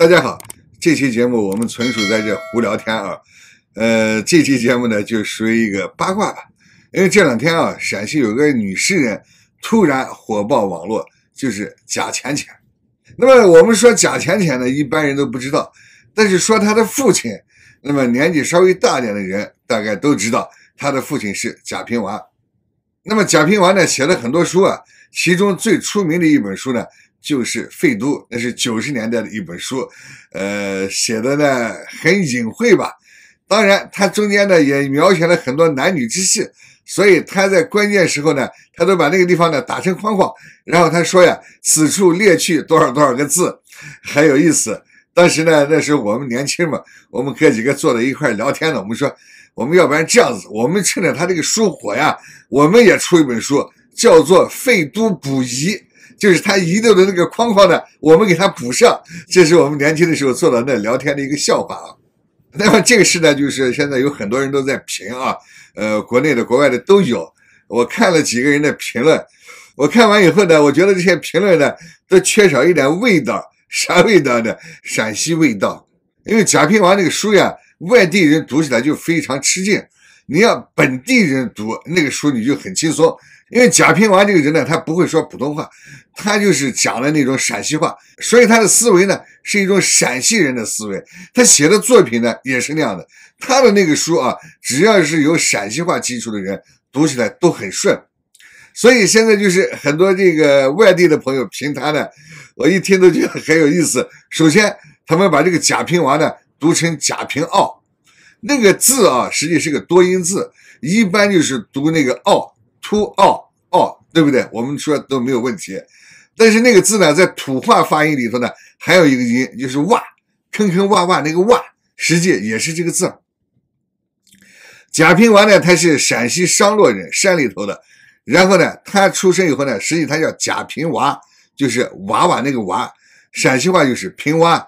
大家好，这期节目我们纯属在这胡聊天啊，呃，这期节目呢就属于一个八卦吧，因为这两天啊，陕西有个女诗人突然火爆网络，就是贾浅浅。那么我们说贾浅浅呢，一般人都不知道，但是说她的父亲，那么年纪稍微大点的人大概都知道，她的父亲是贾平娃。那么贾平娃呢，写了很多书啊，其中最出名的一本书呢。就是废都，那是九十年代的一本书，呃，写的呢很隐晦吧。当然，它中间呢也描写了很多男女之事，所以他在关键时候呢，他都把那个地方呢打成框框，然后他说呀：“此处略去多少多少个字，很有意思。”当时呢，那时候我们年轻嘛，我们哥几个坐在一块聊天呢，我们说，我们要不然这样子，我们趁着他这个书火呀，我们也出一本书，叫做《废都补遗》。就是他遗留的那个框框呢，我们给他补上。这是我们年轻的时候坐到那聊天的一个笑话啊。那么这个事呢，就是现在有很多人都在评啊，呃，国内的、国外的都有。我看了几个人的评论，我看完以后呢，我觉得这些评论呢都缺少一点味道，啥味道呢？陕西味道。因为贾平凹那个书呀，外地人读起来就非常吃劲。你要本地人读那个书你就很轻松。因为贾平凹这个人呢，他不会说普通话，他就是讲的那种陕西话，所以他的思维呢是一种陕西人的思维。他写的作品呢也是那样的。他的那个书啊，只要是有陕西话基础的人读起来都很顺。所以现在就是很多这个外地的朋友评他的，我一听都觉得很有意思。首先，他们把这个贾平凹呢读成贾平凹，那个字啊，实际是个多音字，一般就是读那个凹。出奥奥，对不对？我们说都没有问题。但是那个字呢，在土话发音里头呢，还有一个音，就是哇，坑坑洼洼那个哇，实际也是这个字。贾平娃呢，他是陕西商洛人，山里头的。然后呢，他出生以后呢，实际他叫贾平娃，就是娃娃那个娃，陕西话就是平娃，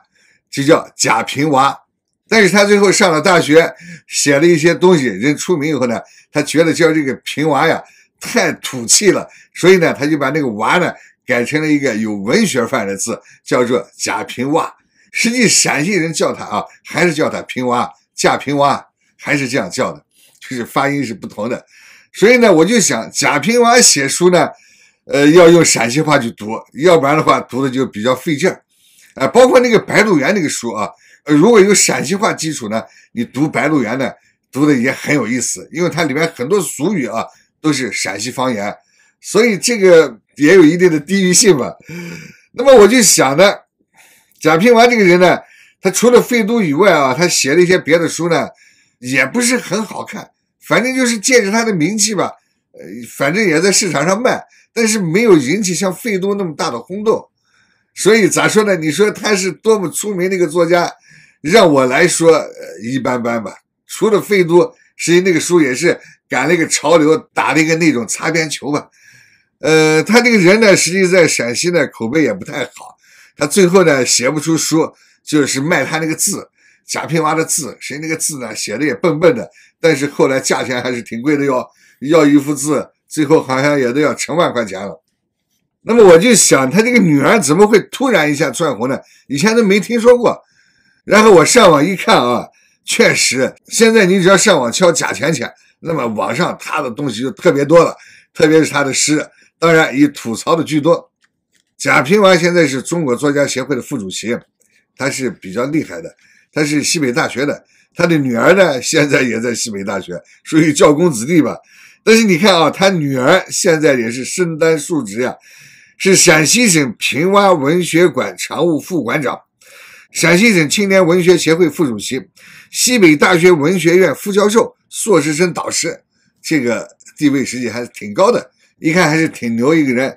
就叫贾平娃。但是他最后上了大学，写了一些东西，人出名以后呢，他觉得叫这个平娃呀。太土气了，所以呢，他就把那个娃呢改成了一个有文学范的字，叫做贾平娃。实际陕西人叫他啊，还是叫他平娃，贾平娃还是这样叫的，就是发音是不同的。所以呢，我就想贾平娃写书呢，呃，要用陕西话去读，要不然的话读的就比较费劲儿。包括那个《白鹿原》那个书啊，如果有陕西话基础呢，你读《白鹿原》呢，读的也很有意思，因为它里面很多俗语啊。都是陕西方言，所以这个也有一定的地域性吧。那么我就想呢，贾平凹这个人呢，他除了《废都》以外啊，他写了一些别的书呢，也不是很好看。反正就是借着他的名气吧，呃，反正也在市场上卖，但是没有引起像《废都》那么大的轰动。所以咋说呢？你说他是多么出名的一个作家，让我来说，呃，一般般吧。除了《废都》，实际那个书也是。赶了一个潮流，打了一个那种擦边球吧。呃，他这个人呢，实际在陕西呢，口碑也不太好。他最后呢，写不出书，就是卖他那个字，贾平凹的字。谁那个字呢？写的也笨笨的，但是后来价钱还是挺贵的哟，要一幅字，最后好像也都要成万块钱了。那么我就想，他这个女儿怎么会突然一下窜红呢？以前都没听说过。然后我上网一看啊，确实，现在你只要上网敲“贾钱钱。那么网上他的东西就特别多了，特别是他的诗，当然以吐槽的居多。贾平凹现在是中国作家协会的副主席，他是比较厉害的，他是西北大学的，他的女儿呢现在也在西北大学，属于教工子弟吧。但是你看啊，他女儿现在也是身担数职呀，是陕西省平洼文学馆常务副馆长，陕西省青年文学协会副主席，西北大学文学院副教授。硕士生导师，这个地位实际还是挺高的，一看还是挺牛一个人。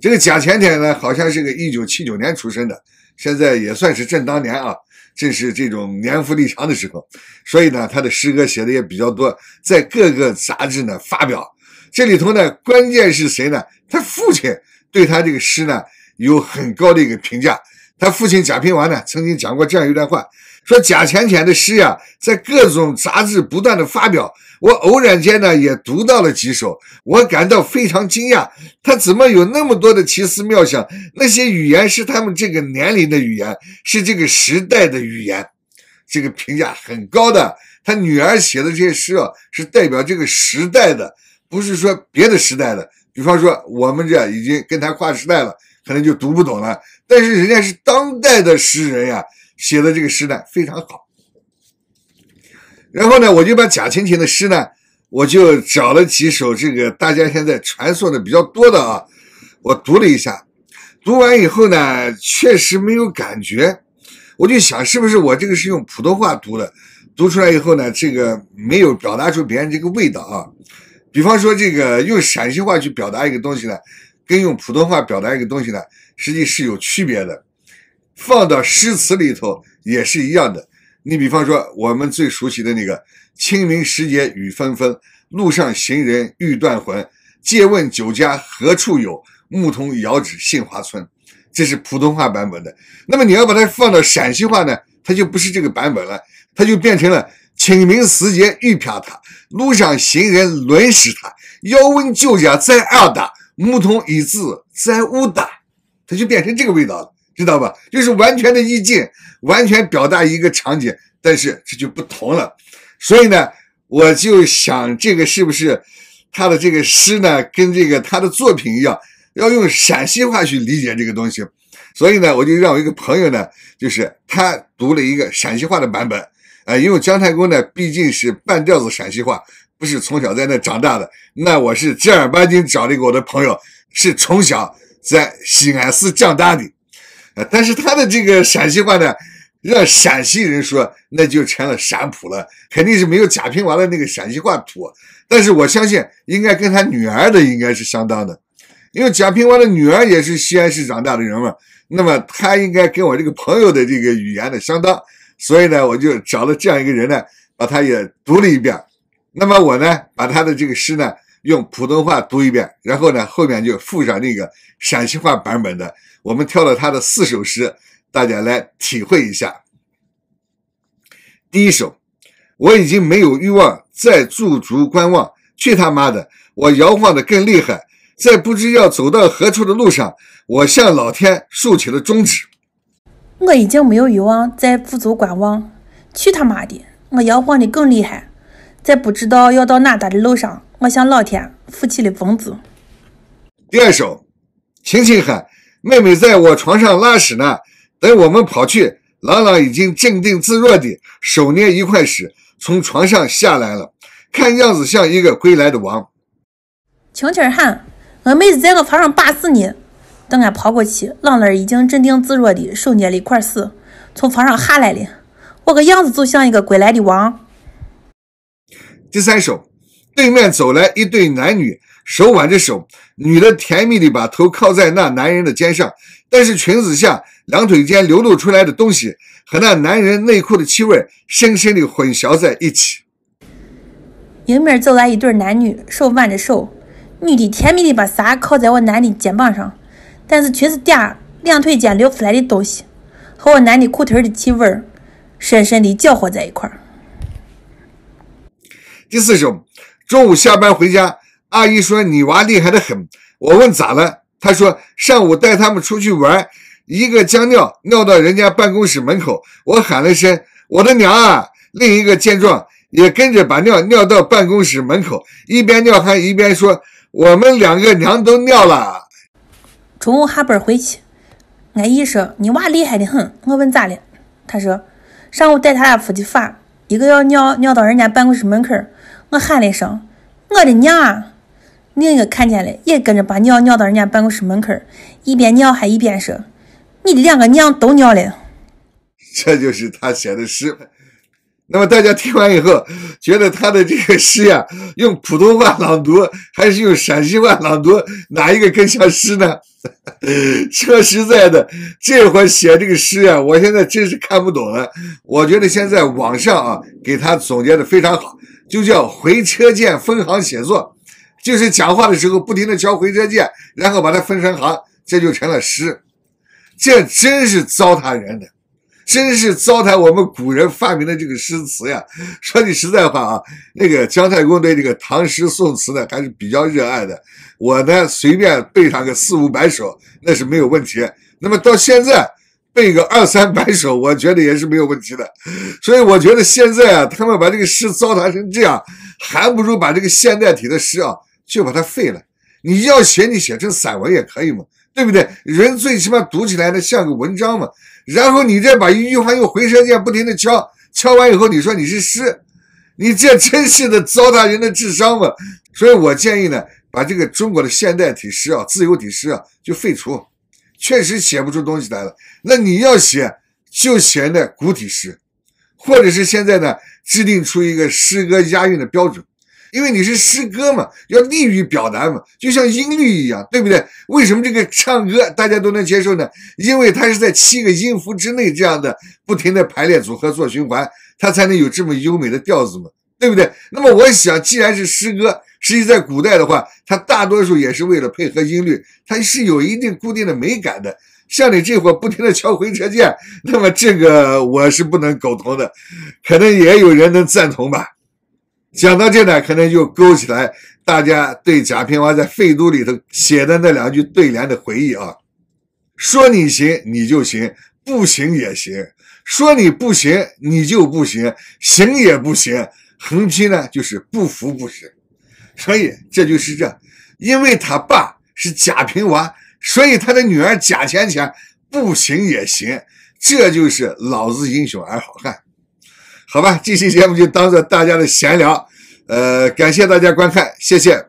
这个贾浅浅呢，好像是个一九七九年出生的，现在也算是正当年啊，正是这种年富力强的时候，所以呢，他的诗歌写的也比较多，在各个杂志呢发表。这里头呢，关键是谁呢？他父亲对他这个诗呢有很高的一个评价。他父亲贾平凹呢，曾经讲过这样一段话，说贾浅浅的诗呀，在各种杂志不断的发表，我偶然间呢也读到了几首，我感到非常惊讶，他怎么有那么多的奇思妙想？那些语言是他们这个年龄的语言，是这个时代的语言，这个评价很高的。他女儿写的这些诗哦，是代表这个时代的，不是说别的时代的。比方说我们这已经跟他跨时代了。可能就读不懂了，但是人家是当代的诗人呀，写的这个诗呢非常好。然后呢，我就把贾平凹的诗呢，我就找了几首这个大家现在传诵的比较多的啊，我读了一下，读完以后呢，确实没有感觉。我就想，是不是我这个是用普通话读的，读出来以后呢，这个没有表达出别人这个味道啊？比方说这个用陕西话去表达一个东西呢？跟用普通话表达一个东西呢，实际是有区别的。放到诗词里头也是一样的。你比方说，我们最熟悉的那个“清明时节雨纷纷，路上行人欲断魂。借问酒家何处有？牧童遥指杏花村。”这是普通话版本的。那么你要把它放到陕西话呢，它就不是这个版本了，它就变成了“清明时节雨飘它，路上行人轮湿它。要问酒家在二打。牧童已自在吾打，他就变成这个味道了，知道吧？就是完全的意境，完全表达一个场景，但是这就不同了。所以呢，我就想这个是不是他的这个诗呢，跟这个他的作品一样，要用陕西话去理解这个东西。所以呢，我就让我一个朋友呢，就是他读了一个陕西话的版本。啊，因为姜太公呢，毕竟是半吊子陕西话，不是从小在那长大的。那我是正儿八经找了一个我的朋友，是从小在西安市长大的。呃，但是他的这个陕西话呢，让陕西人说，那就成了陕普了，肯定是没有贾平娃的那个陕西话土。但是我相信，应该跟他女儿的应该是相当的，因为贾平凹的女儿也是西安市长大的人嘛。那么他应该跟我这个朋友的这个语言呢相当。所以呢，我就找了这样一个人呢，把他也读了一遍。那么我呢，把他的这个诗呢，用普通话读一遍，然后呢，后面就附上那个陕西话版本的。我们挑了他的四首诗，大家来体会一下。第一首，我已经没有欲望再驻足观望，去他妈的！我摇晃的更厉害，在不知要走到何处的路上，我向老天竖起了中指。我已经没有欲望再驻足观望，去他妈的！我摇晃的更厉害，在不知道要到哪搭的路上，我向老天付起了种子。第二首，轻轻喊：“妹妹在我床上拉屎呢。”等我们跑去，朗朗已经镇定自若地手捏一块屎从床上下来了，看样子像一个归来的王。轻轻喊：“我妹子在我床上把屎呢。”等俺跑过去，浪二已经镇定自若地手捏了一块屎，从床上下来了。我个样子就像一个归来的王。第三首，对面走来一对男女，手挽着手，女的甜蜜地把头靠在那男人的肩上，但是裙子下两腿间流露出来的东西和那男人内裤的气味深深地混淆在一起。迎面走来一对男女，手挽着手，女的甜蜜地把啥靠在我男的肩膀上。但是裙子嗲两腿间流出来的东西，和我男的裤腿的气味儿，深深的搅和在一块儿。第四种，中午下班回家，阿姨说你娃厉害的很。我问咋了，她说上午带他们出去玩，一个将尿尿到人家办公室门口，我喊了声我的娘啊！另一个见状也跟着把尿尿到办公室门口，一边尿还一边说我们两个娘都尿了。中午下班回去，俺姨说：“你娃厉害的很。”我问咋了，他说：“上午带他俩出去耍，一个要尿尿到人家办公室门口，我喊了一声‘我的娘’，另一个看见了也跟着把尿尿到人家办公室门口，一边尿还一边说：‘你的两个娘都尿了。’”这就是他写的诗。那么大家听完以后，觉得他的这个诗呀，用普通话朗读还是用陕西话朗读，哪一个更像诗呢？说实在的，这会写这个诗啊，我现在真是看不懂了。我觉得现在网上啊，给他总结的非常好，就叫回车键分行写作，就是讲话的时候不停的敲回车键，然后把它分成行，这就成了诗。这真是糟蹋人的。真是糟蹋我们古人发明的这个诗词呀！说句实在话啊，那个姜太公对这个唐诗宋词呢还是比较热爱的。我呢随便背上个四五百首那是没有问题。那么到现在背个二三百首，我觉得也是没有问题的。所以我觉得现在啊，他们把这个诗糟蹋成这样，还不如把这个现代体的诗啊就把它废了。你要写你写成散文也可以嘛，对不对？人最起码读起来呢像个文章嘛。然后你再把一句话用回声键不停的敲，敲完以后你说你是诗，你这真是的糟蹋人的智商嘛！所以我建议呢，把这个中国的现代体诗啊、自由体诗啊就废除，确实写不出东西来了。那你要写，就写那古体诗，或者是现在呢制定出一个诗歌押韵的标准。因为你是诗歌嘛，要利于表达嘛，就像音律一样，对不对？为什么这个唱歌大家都能接受呢？因为它是在七个音符之内这样的不停的排列组合做循环，它才能有这么优美的调子嘛，对不对？那么我想，既然是诗歌，实际在古代的话，它大多数也是为了配合音律，它是有一定固定的美感的。像你这会不停的敲回车键，那么这个我是不能苟同的，可能也有人能赞同吧。讲到这呢，可能就勾起来大家对贾平凹在《废都》里头写的那两句对联的回忆啊。说你行，你就行；不行也行。说你不行，你就不行；行也不行。横批呢，就是不服不行。所以这就是这，因为他爸是贾平凹，所以他的女儿贾钱钱不行也行。这就是老子英雄儿好汉。好吧，这期节目就当做大家的闲聊，呃，感谢大家观看，谢谢。